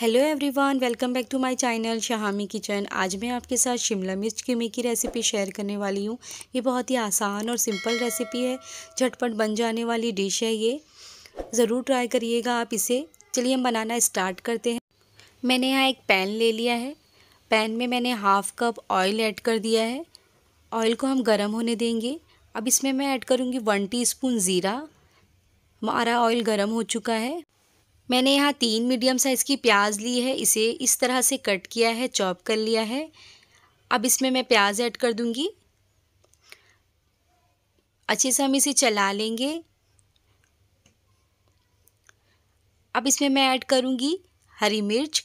hello everyone welcome back to my channel Shahami kitchen आज मैं आपके साथ शिमला मिर्च कीमे की रेसिपी शेयर करने वाली हूँ ये बहुत ही आसान और सिंपल रेसिपी है झटपट बन जाने वाली डिश है ये ज़रूर ट्राई करिएगा आप इसे चलिए हम बनाना स्टार्ट करते हैं मैंने यहाँ एक पैन ले लिया है पैन में मैंने हाफ़ कप ऑयल ऐड कर दिया है ऑयल को हम गर्म होने देंगे अब इसमें मैं ऐड करूँगी वन टी ज़ीरा हमारा ऑयल गर्म हो चुका है मैंने यहाँ तीन मीडियम साइज़ की प्याज ली है इसे इस तरह से कट किया है चॉप कर लिया है अब इसमें मैं प्याज ऐड कर दूँगी अच्छे से हम इसे चला लेंगे अब इसमें मैं ऐड करूँगी हरी मिर्च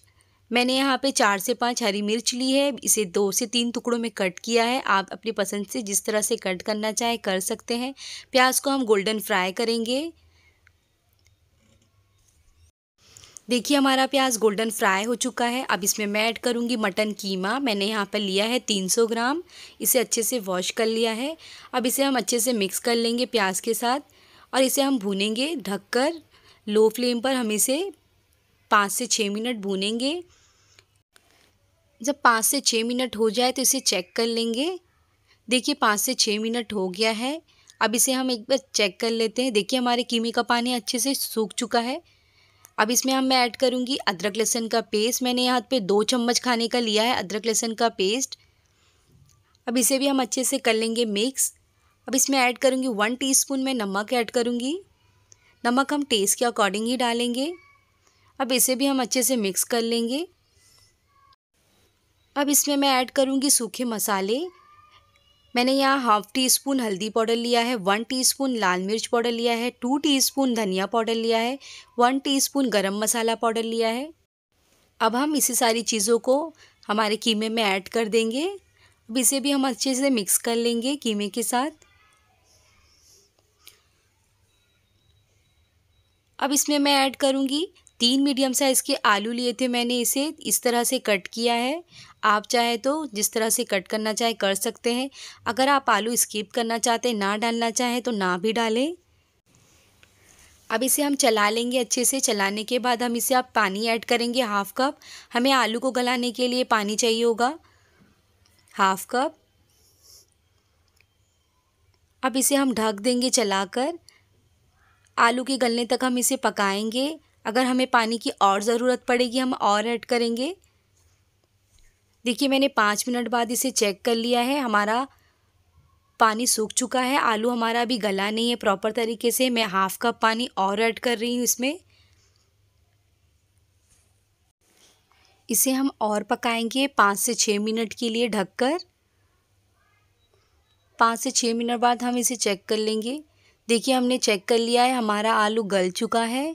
मैंने यहाँ पे चार से पाँच हरी मिर्च ली है इसे दो से तीन टुकड़ों में कट किया है आप अपनी पसंद से जिस तरह से कट करना चाहें कर सकते हैं प्याज को हम गोल्डन फ्राई करेंगे देखिए हमारा प्याज गोल्डन फ्राई हो चुका है अब इसमें मैं ऐड करूँगी मटन कीमा मैंने यहाँ पर लिया है 300 ग्राम इसे अच्छे से वॉश कर लिया है अब इसे हम अच्छे से मिक्स कर लेंगे प्याज के साथ और इसे हम भूनेंगे ढककर लो फ्लेम पर हम इसे पाँच से छः मिनट भूनेंगे जब पाँच से छः मिनट हो जाए तो इसे चेक कर लेंगे देखिए पाँच से छः मिनट हो गया है अब इसे हम एक बार चेक कर लेते हैं देखिए हमारे कीमे का पानी अच्छे से सूख चुका है अब इसमें हम मैं ऐड करूँगी अदरक लहसुन का पेस्ट मैंने यहाँ पे दो चम्मच खाने का लिया है अदरक लहसुन का पेस्ट अब इसे भी हम अच्छे से कर लेंगे मिक्स अब इसमें ऐड करूँगी वन टीस्पून में नमक ऐड करूँगी नमक हम टेस्ट के अकॉर्डिंग ही डालेंगे अब इसे भी हम अच्छे से मिक्स कर लेंगे अब इसमें मैं ऐड करूँगी सूखे मसाले मैंने यहाँ हाफ टी स्पून हल्दी पाउडर लिया है वन टीस्पून लाल मिर्च पाउडर लिया है टू टीस्पून धनिया पाउडर लिया है वन टीस्पून गरम मसाला पाउडर लिया है अब हम इसी सारी चीज़ों को हमारे कीमे में ऐड कर देंगे अब इसे भी हम अच्छे से मिक्स कर लेंगे कीमे के साथ अब इसमें मैं ऐड करूँगी तीन मीडियम साइज़ के आलू लिए थे मैंने इसे इस तरह से कट किया है आप चाहे तो जिस तरह से कट करना चाहे कर सकते हैं अगर आप आलू स्किप करना चाहते ना डालना चाहें तो ना भी डालें अब इसे हम चला लेंगे अच्छे से चलाने के बाद हम इसे आप पानी ऐड करेंगे हाफ़ कप हमें आलू को गलाने के लिए पानी चाहिए होगा हाफ़ कप अब इसे हम ढक देंगे चलाकर आलू के गलने तक हम इसे पकाएंगे अगर हमें पानी की और ज़रूरत पड़ेगी हम और ऐड करेंगे देखिए मैंने पाँच मिनट बाद इसे चेक कर लिया है हमारा पानी सूख चुका है आलू हमारा अभी गला नहीं है प्रॉपर तरीके से मैं हाफ़ कप पानी और ऐड कर रही हूँ इसमें इसे हम और पकाएंगे पाँच से छः मिनट के लिए ढककर पाँच से छः मिनट बाद हम इसे चेक कर लेंगे देखिए हमने चेक कर लिया है हमारा आलू गल चुका है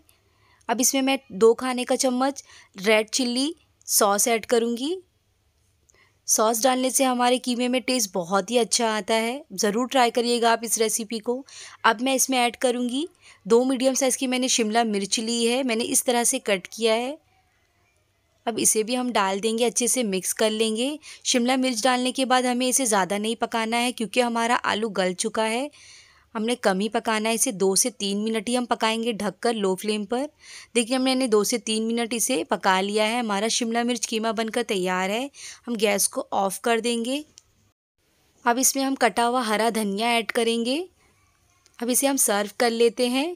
अब इसमें मैं दो खाने का चम्मच रेड चिल्ली सॉस ऐड करूँगी सॉस डालने से हमारे कीमे में टेस्ट बहुत ही अच्छा आता है ज़रूर ट्राई करिएगा आप इस रेसिपी को अब मैं इसमें ऐड करूँगी दो मीडियम साइज़ की मैंने शिमला मिर्च ली है मैंने इस तरह से कट किया है अब इसे भी हम डाल देंगे अच्छे से मिक्स कर लेंगे शिमला मिर्च डालने के बाद हमें इसे ज़्यादा नहीं पकाना है क्योंकि हमारा आलू गल चुका है हमने कम ही पकाना है इसे दो से तीन मिनट ही हम पकाएंगे ढककर लो फ्लेम पर देखिए हमने इन्हें दो से तीन मिनट इसे पका लिया है हमारा शिमला मिर्च कीमा बनकर तैयार है हम गैस को ऑफ़ कर देंगे अब इसमें हम कटा हुआ हरा धनिया ऐड करेंगे अब इसे हम सर्व कर लेते हैं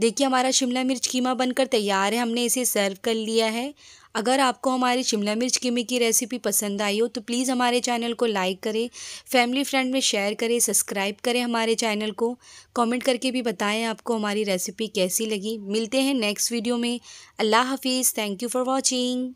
देखिए हमारा शिमला मिर्च कीमा बनकर तैयार है हमने इसे सर्व कर लिया है अगर आपको हमारी शिमला मिर्च कीमे की रेसिपी पसंद आई हो तो प्लीज़ हमारे चैनल को लाइक करें फैमिली फ्रेंड में शेयर करें सब्सक्राइब करें हमारे चैनल को कमेंट करके भी बताएं आपको हमारी रेसिपी कैसी लगी मिलते हैं नेक्स्ट वीडियो में अल्लाह हाफिज़ थैंक यू फॉर वॉचिंग